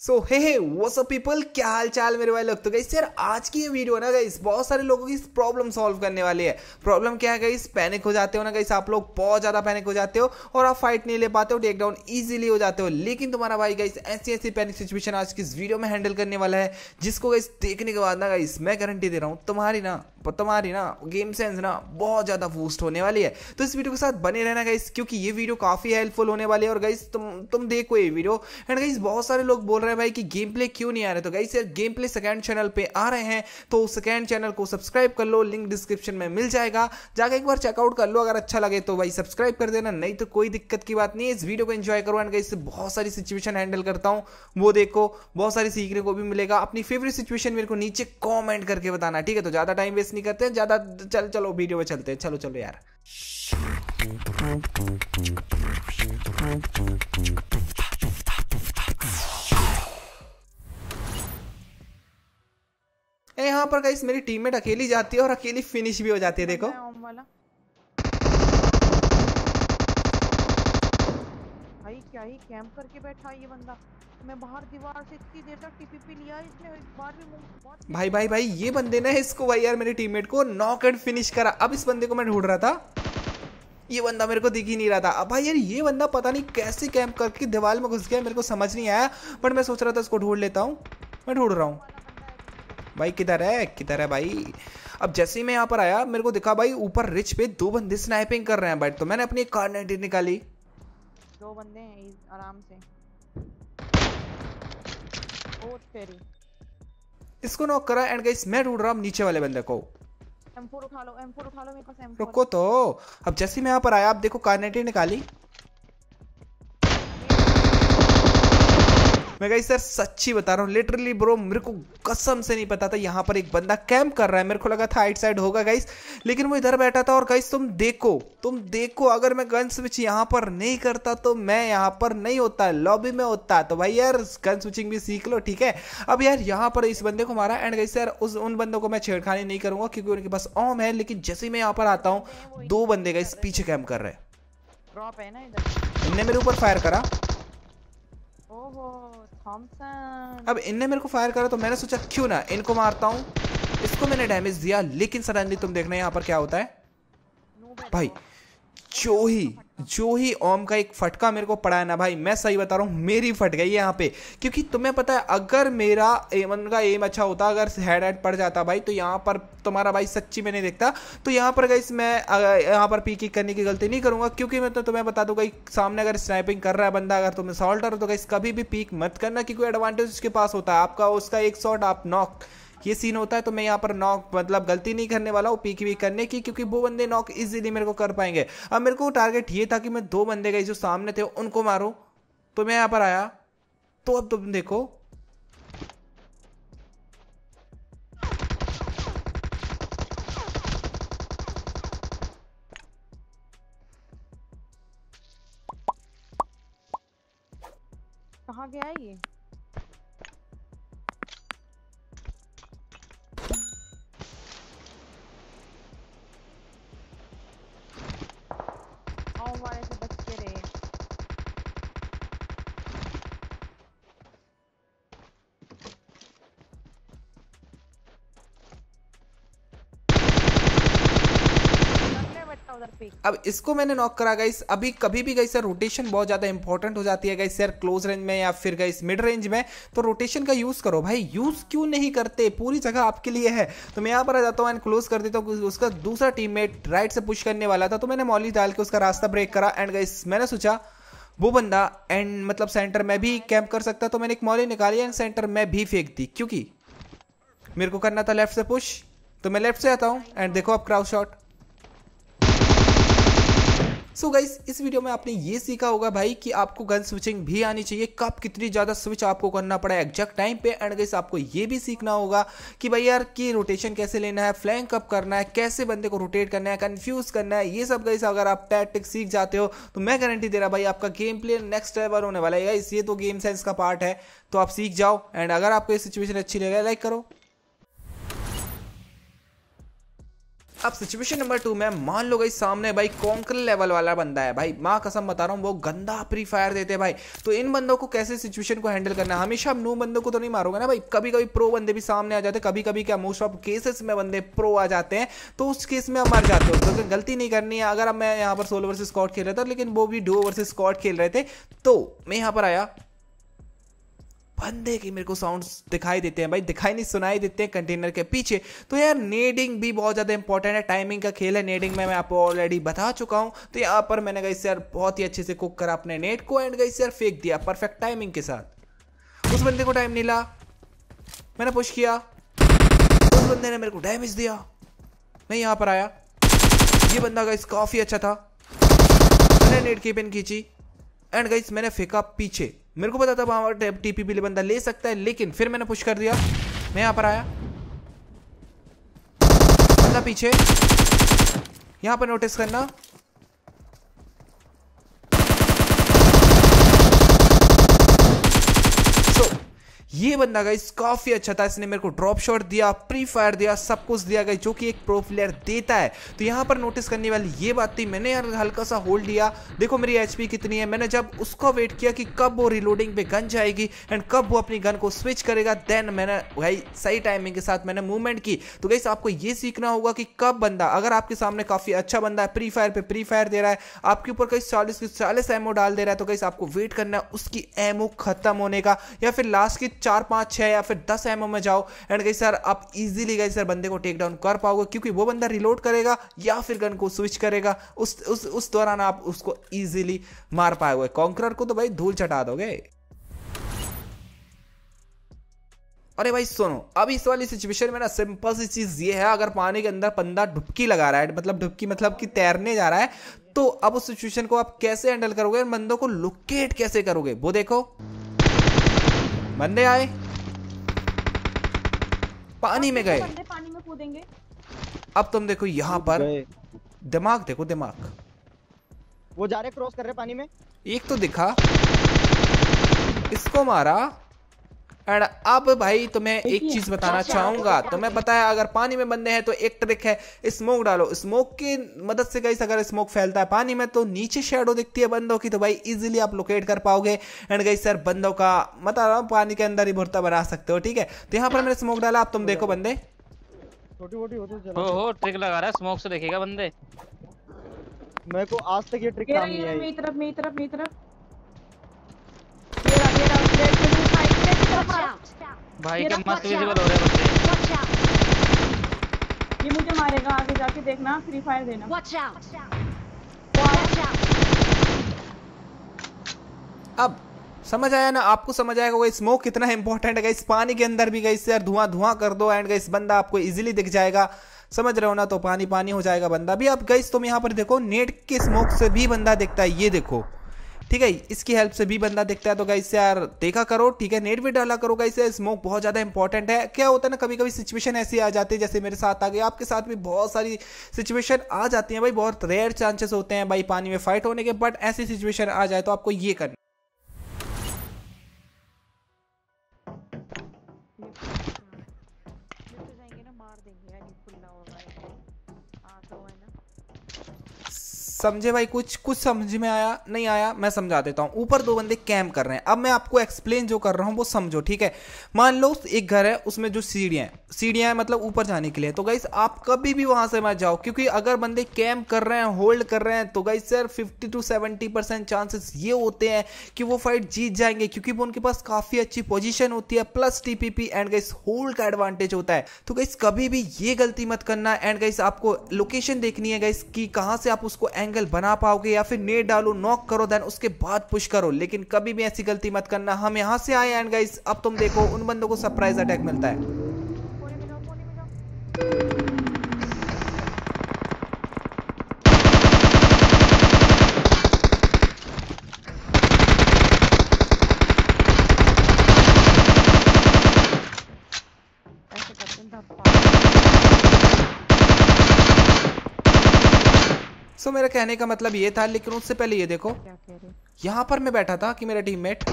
सो हे हे वो सब पीपल क्या हाल चाल मेरे भाई लोग तो गई यार आज की ये वीडियो ना गई बहुत सारे लोगों की प्रॉब्लम सॉल्व करने वाली है प्रॉब्लम क्या है गई पैनिक हो जाते हो ना गई आप लोग बहुत ज़्यादा पैनिक हो जाते हो और आप फाइट नहीं ले पाते हो डाउन ईजिली हो जाते हो लेकिन तुम्हारा भाई गई ऐसी ऐसी पैनिक सिचुएशन आज की इस वीडियो में हैंडल करने वाला है जिसको गई देखने के बाद ना गई मैं गारंटी दे रहा हूँ तुम्हारी ना तुम्हारी ना गेम सेंस ना बहुत ज़्यादा बूस्ट होने वाली है तो इस वीडियो के साथ बने रहना गई क्योंकि ये वीडियो काफ़ी हेल्पफुल होने वाली है और गई तुम तुम देखो ये वीडियो एंड गई बहुत सारे लोग बोल रहे रहे है भाई कि गेम प्ले क्यों नहीं आ रहे तो गाइस यार गेम प्ले सेकेंड चैनल पे आ रहे हैं तो सेकेंड चैनल को सब्सक्राइब कर लो लिंक डिस्क्रिप्शन में मिल जाएगा जाके एक बार चेकआउट कर लो अगर अच्छा लगे तो भाई सब्सक्राइब कर देना नहीं तो कोई दिक्कत की बात नहीं है इस वीडियो को एंजॉय करो एंड गाइस बहुत सारी सिचुएशन हैंडल करता हूँ वो देखो बहुत सारी सीखने को भी मिलेगा अपनी फेवरेट सिचुएशन मेरे को नीचे कॉमेंट करके बताना ठीक है तो ज़्यादा टाइम वेस्ट नहीं करते हैं ज़्यादा चल चलो वीडियो में चलते हैं चलो चलो यार Thank you. यहाँ पर गाइस मेरी टीममेट अकेली जाती है और अकेली फिनिश भी हो जाती है देखो भाई क्या ही कैंप करके बैठा है ये बंदा मैं बाहर दीवार से इतनी देर तक टीपीपी लिया इसने एक बार भी भाई भाई भाई ये बंदे ने इसको भाई यार मेरे टीममेट को नॉक एंड फिनिश करा अब इस बंदे को मैं ढूंढ रहा था ये बंदा मेरे को दिख ही नहीं रहा था अब भाई यार ये बंदा पता नहीं कैसे कैंप करके दीवार में घुस गया मेरे को समझ नहीं आया बट मैं सोच रहा था इसको ढूंढ लेता हूँ मैं ढूंढ रहा हूँ भाई किधर है किधर है भाई अब जैसे ही मैं यहाँ पर आया मेरे को दिखा भाई ऊपर रिच पे दो बंदे स्नाइपिंग कर रहे हैं बट तो मैंने अपनी कार नाइटी निकाली दो बंदे हैं आराम से इसको नॉक करा एंड गाइस मैं ढूंढ रहा हूँ नीचे वाले बंदे को M4 उठा लो M4 उठा लो मेरे पास M4 रुको तो अब जैसे ही मैं यहां पर आया आप देखो कार नाइटी निकाली मैं कही सर सच्ची बता रहा हूँ लिटरली ब्रो मेरे को कसम से नहीं पता था यहाँ पर एक बंदा कैंप कर रहा है मेरे को लगा था आइट साइड होगा गाइस लेकिन वो इधर बैठा था और गाइस तुम देखो तुम देखो अगर मैं गन स्विच यहाँ पर नहीं करता तो मैं यहाँ पर नहीं होता लॉबी में होता तो भाई यार गन स्विचिंग भी सीख लो ठीक है अब यार यहाँ पर इस बंदे को मारा एंड गई सर उस उन बंदों को मैं छेड़खानी नहीं करूंगा क्योंकि उनके पास ऑम है लेकिन जैसे ही मैं यहाँ पर आता हूँ दो बंदे गाइस पीछे कैम्प कर रहे हैं इनने मेरे ऊपर फायर करा ओहो अब इनने मेरे को फायर करा तो मैंने सोचा क्यों ना इनको मारता हूँ इसको मैंने डैमेज दिया लेकिन सडनली तुम देख रहे हैं यहाँ पर क्या होता है भाई चोही ही जो ही ओम का एक फटका मेरे को पड़ा है ना भाई मैं सही बता रहा हूँ मेरी फट गई यहाँ पे क्योंकि तुम्हें पता है अगर मेरा एम का एम अच्छा होता अगर हेड हेड पड़ जाता भाई तो यहाँ पर तुम्हारा भाई सच्ची में नहीं देखता तो यहाँ पर गई मैं यहाँ पर पी की करने की गलती नहीं करूँगा क्योंकि मैं तो तुम्हें बता दूँ गई सामने अगर स्नैपिंग कर रहा है बंदा अगर तुम सॉल्ट हो तो गई कभी भी पीक मत करना क्योंकि एडवांटेज उसके पास होता है आपका उसका एक शॉट आप नॉक ये सीन होता है तो मैं यहाँ पर नॉक मतलब गलती नहीं करने वाला हूँ पीक भी करने की क्योंकि वो बंदे नॉक ईजिली मेरे को कर पाएंगे अब मेरे को टारगेट ये था कि मैं दो बंदे गए जो सामने थे उनको मारूँ तो मैं यहाँ पर आया तो अब तुम देखो कहाँ गया ये अब इसको मैंने नॉक करा गाइस अभी कभी भी गई सर रोटेशन बहुत ज़्यादा इंपॉर्टेंट हो जाती है गई सर क्लोज रेंज में या फिर गई मिड रेंज में तो रोटेशन का यूज़ करो भाई यूज़ क्यों नहीं करते पूरी जगह आपके लिए है तो मैं यहाँ पर आ जाता हूँ एंड क्लोज कर देता हूँ उसका दूसरा टीम राइट से पुश करने वाला था तो मैंने मॉली डाल के उसका रास्ता ब्रेक करा एंड गई मैंने सोचा वो बंदा एंड मतलब सेंटर में भी कैंप कर सकता तो मैंने एक मॉली निकाली एंड सेंटर में भी फेंक दी क्योंकि मेरे को करना था लेफ्ट से पुश तो मैं लेफ्ट से आता हूँ एंड देखो अब crowd shot so so guys इस वीडियो में आपने ये सीखा होगा भाई कि आपको गन स्विचिंग भी आनी चाहिए कब कितनी ज़्यादा स्विच आपको करना पड़ा एग्जैक्ट टाइम पे एंड गाइस आपको ये भी सीखना होगा कि भाई यार की रोटेशन कैसे लेना है फ्लैंक कब करना है कैसे बंदे को रोटेट करना है कन्फ्यूज करना है ये सब गाइस अगर आप टैक्टिक सीख जाते हो तो मैं गारंटी दे रहा भाई आपका गेम प्ले नेक्स्ट लेवल होने वाला है गाइस ये तो गेम साइंस का पार्ट है तो आप सीख जाओ एंड अगर आपको ये सिचुएशन अच्छी लगे लाइक करो अब सिचुएशन नंबर टू में मान लो गई सामने भाई कॉन्कर लेवल वाला बंदा है भाई माँ कसम बता रहा हूँ वो गंदा फ्री फायर देते हैं भाई तो इन बंदों को कैसे सिचुएशन को हैंडल करना है हमेशा आप नो बंदों को तो नहीं मारोगे ना भाई कभी कभी प्रो बंदे भी सामने आ जाते हैं कभी कभी क्या मोस्ट ऑफ केसेस में बंदे प्रो आ जाते हैं तो उस केस में आप मर जाते हो क्योंकि तो गलती नहीं करनी है अगर मैं यहाँ पर सोलो वर्सेज स्कॉट खेल रहा था लेकिन वो भी डो वर्सेज स्कॉट खेल रहे थे तो मैं यहाँ पर आया बंदे की मेरे को साउंड दिखाई देते हैं भाई दिखाई नहीं सुनाई देते हैं कंटेनर के पीछे तो यार नेडिंग भी बहुत ज़्यादा इंपॉर्टेंट है टाइमिंग का खेल है नेडिंग में मैं आपको ऑलरेडी बता चुका हूँ तो यहाँ पर मैंने गई यार बहुत ही अच्छे से कुक करा अपने नेट को एंड गई यार फेंक दिया परफेक्ट टाइमिंग के साथ उस बंदे को टाइम नहीं ला मैंने पुश किया उस बंदे ने मेरे को डैमेज दिया मैं यहाँ पर आया ये बंदा गाइस काफ़ी अच्छा था मैंने नेट की पिन खींची एंड गाइस मैंने फेंका पीछे मेरे को पता था वहां टीपी पीले बंदा ले सकता है लेकिन फिर मैंने पुश कर दिया मैं यहाँ पर आया बंदा पीछे यहाँ पर नोटिस करना ये बंदा गाइस काफ़ी अच्छा था इसने मेरे को ड्रॉप शॉट दिया प्री फायर दिया सब कुछ दिया गया जो कि एक प्रो प्लेयर देता है तो यहां पर नोटिस करने वाली ये बात थी मैंने यार हल्का सा होल्ड दिया देखो मेरी एचपी कितनी है मैंने जब उसको वेट किया कि कब वो रिलोडिंग पे गन जाएगी एंड कब वो अपनी गन को स्विच करेगा देन मैंने भाई सही टाइमिंग के साथ मैंने मूवमेंट की तो गाइस आपको ये सीखना होगा कि कब बंदा अगर आपके सामने काफ़ी अच्छा बंदा है प्री फायर पे प्री फायर दे रहा है आपके ऊपर कई चालीस की चालीस एमओ डाल दे रहा है तो गाइस आपको वेट करना है उसकी एमओ खत्म होने का या फिर लास्ट की चार पाँच छः या फिर दस एम में जाओ एंड गई सर आप इजीली गई सर बंदे को टेक डाउन कर पाओगे क्योंकि वो बंदा रिलोड करेगा या फिर गन को स्विच करेगा उस उस उस दौरान आप उसको ईजिली मार पाओगे कॉन्करर को तो भाई धूल चटा दोगे अरे भाई सुनो अब इस वाली सिचुएशन में ना सिंपल सी चीज़ ये है अगर पानी के अंदर पंदा डुबकी लगा रहा है मतलब डुबकी मतलब कि तैरने जा रहा है तो अब उस सिचुएशन को आप कैसे हैंडल करोगे बंदों को लोकेट कैसे करोगे वो देखो बंदे आए पानी में गए पानी में कूदेंगे अब तुम देखो यहाँ पर दिमाग देखो दिमाग वो जा रहे क्रॉस कर रहे पानी में एक तो दिखा इसको मारा एंड अब भाई तुम्हें एक चीज बताना चाहूंगा तो मैं बताया अगर पानी में बंदे हैं तो एक ट्रिक है स्मोक डालो स्मोक की मदद से गई अगर स्मोक फैलता है पानी में तो नीचे शेडो दिखती है बंदों की तो भाई इजिली आप लोकेट कर पाओगे एंड गई सर बंदों का बता रहा हूँ पानी के अंदर ही भुरता बना सकते हो ठीक है तो यहाँ पर मैंने स्मोक डाला आप तुम देखो बंदे ट्रिक लगा रहा है स्मोक से देखेगा बंदे मेरे को आज तक ये ट्रिक काम नहीं आई मेरी तरफ मेरी तरफ मेरी तरफ भाई के मस्त विजिबल हो रहे बच्चे ये मुझे मारेगा आगे जाके देखना फ्री फायर देना वॉच आउट आउट अब समझ आया ना आपको समझ आएगा गई स्मोक कितना इंपॉर्टेंट है गाइस पानी के अंदर भी गई यार धुआं धुआं कर दो एंड गाइस बंदा आपको इजीली दिख जाएगा समझ रहे हो ना तो पानी पानी हो जाएगा बंदा भी अब गाइस तुम यहां पर देखो नेट के स्मोक से भी बंदा दिखता है ये देखो ठीक है इसकी हेल्प से भी बंदा देखता है तो गाइस यार देखा करो ठीक है नेट भी डाला करो गाइस स्मोक बहुत ज़्यादा इंपॉर्टेंट है क्या होता है ना कभी कभी सिचुएशन ऐसी आ जाती है जैसे मेरे साथ आ गई आपके साथ भी बहुत सारी सिचुएशन आ जाती है भाई बहुत रेयर चांसेस होते हैं भाई पानी में फाइट होने के बट ऐसी सिचुएशन आ जाए तो आपको ये करना तो मार देंगे यार ये खुला है आ तो।, हाँ, तो है ना समझे भाई कुछ कुछ समझ में आया नहीं आया मैं समझा देता हूँ ऊपर दो बंदे कैम कर रहे हैं अब मैं आपको एक्सप्लेन जो कर रहा हूँ वो समझो ठीक है मान लो एक घर है उसमें जो सीढ़ियाँ सीढ़ियां सीढ़ियाँ हैं मतलब ऊपर जाने के लिए तो गाइस आप कभी भी वहाँ से मत जाओ क्योंकि अगर बंदे कैम कर रहे हैं होल्ड कर रहे हैं तो guys sir fifty to seventy percent chances ये होते हैं कि वो फाइट जीत जाएंगे क्योंकि वो उनके पास काफ़ी अच्छी पोजिशन होती है plus TPP and guys hold का एडवांटेज होता है तो गाइस कभी भी ये गलती मत करना एंड गाइस आपको लोकेशन देखनी है गाइस कि कहाँ से आप उसको एंग एंगल बना पाओगे या फिर नेट डालो नॉक करो देन उसके बाद पुश करो लेकिन कभी भी ऐसी गलती मत करना हम यहाँ से आए एंड गाइस अब तुम देखो उन बंदों को सरप्राइज अटैक मिलता है सो मेरा कहने का मतलब ये था लेकिन उससे पहले ये देखो यहाँ पर मैं बैठा था कि मेरा टीममेट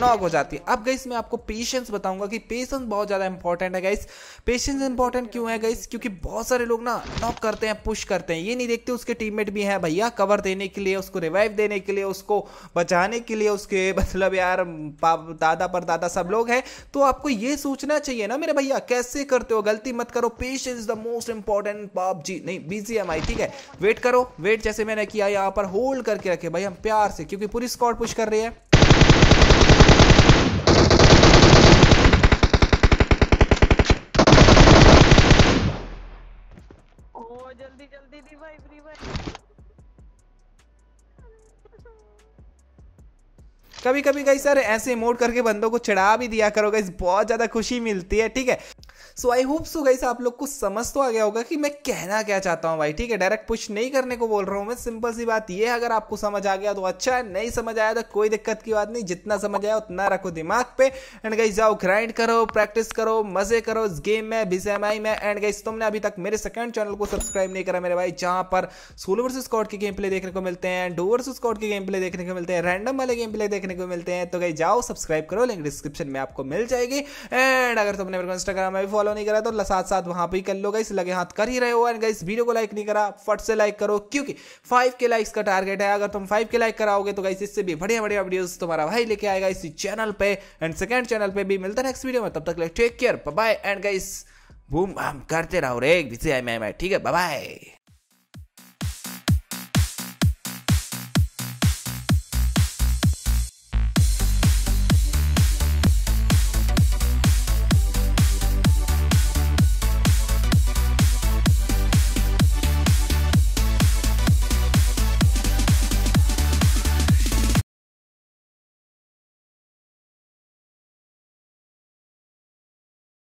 नॉक हो जाती है अब गई मैं आपको पेशेंस बताऊंगा कि पेशेंस बहुत ज़्यादा इंपॉर्टेंट है गाइस पेशेंस इंपॉर्टेंट क्यों है गाइस क्योंकि बहुत सारे लोग ना नॉक करते हैं पुश करते हैं ये नहीं देखते उसके टीममेट भी हैं भैया कवर देने के लिए उसको रिवाइव देने के लिए उसको बचाने के लिए उसके मतलब यार दादा पर दादा सब लोग हैं तो आपको ये सोचना चाहिए ना मेरे भैया कैसे करते हो गलती मत करो पेशेंस द मोस्ट इंपॉर्टेंट जी नहीं बीजीएमआई ठीक है वेट करो वेट जैसे मैंने किया यहाँ पर होल्ड करके रखे भाई हम प्यार से क्योंकि पूरी स्कॉट पुश कर रही है बहुत जल्दी जल्दी फ्री फायर कभी कभी कई सर ऐसे मोड करके बंदों को चढ़ा भी दिया करो गाइस बहुत ज़्यादा खुशी मिलती है ठीक है सो आई होप सो गई आप लोग को समझ तो आ गया होगा कि मैं कहना क्या चाहता हूँ भाई ठीक है डायरेक्ट पुश नहीं करने को बोल रहा हूँ मैं सिंपल सी बात ये अगर आपको समझ आ गया तो अच्छा है नहीं समझ आया तो कोई दिक्कत की बात नहीं जितना समझ आया उतना रखो दिमाग पे एंड गई जाओ ग्राइंड करो प्रैक्टिस करो मजे करो इस गेम में आई में एंड गई तुमने अभी तक मेरे सेकंड चैनल को सब्सक्राइब नहीं करा मेरे भाई जहां पर सोलो वर्स स्कॉट के गेम प्ले देखने को मिलते हैं डो स्कॉट के गेम प्ले देखने को मिलते हैं रैंडम वाले गेम प्ले देखने को मिलते हैं तो गई जाओ सब्सक्राइब करो लिंक डिस्क्रिप्शन में आपको मिल जाएगी एंड अगर तुमने मेरे को इंस्टाग्राम में फॉलो नहीं करा तो साथ साथ वहां पर कर लो गाइस लगे हाथ कर ही रहे हो एंड गाइस वीडियो को लाइक नहीं करा फट से लाइक करो क्योंकि फाइव के लाइक्स का टारगेट है अगर तुम फाइव के लाइक कराओगे तो गाइस इससे भी बढ़िया बढ़िया वीडियोस तुम्हारा भाई लेके आएगा इसी चैनल पे एंड सेकेंड चैनल पे भी मिलता है नेक्स्ट वीडियो में तब तक take care bye and guys boom हम करते रहो रे एक बीसी मैं ठीक है बाय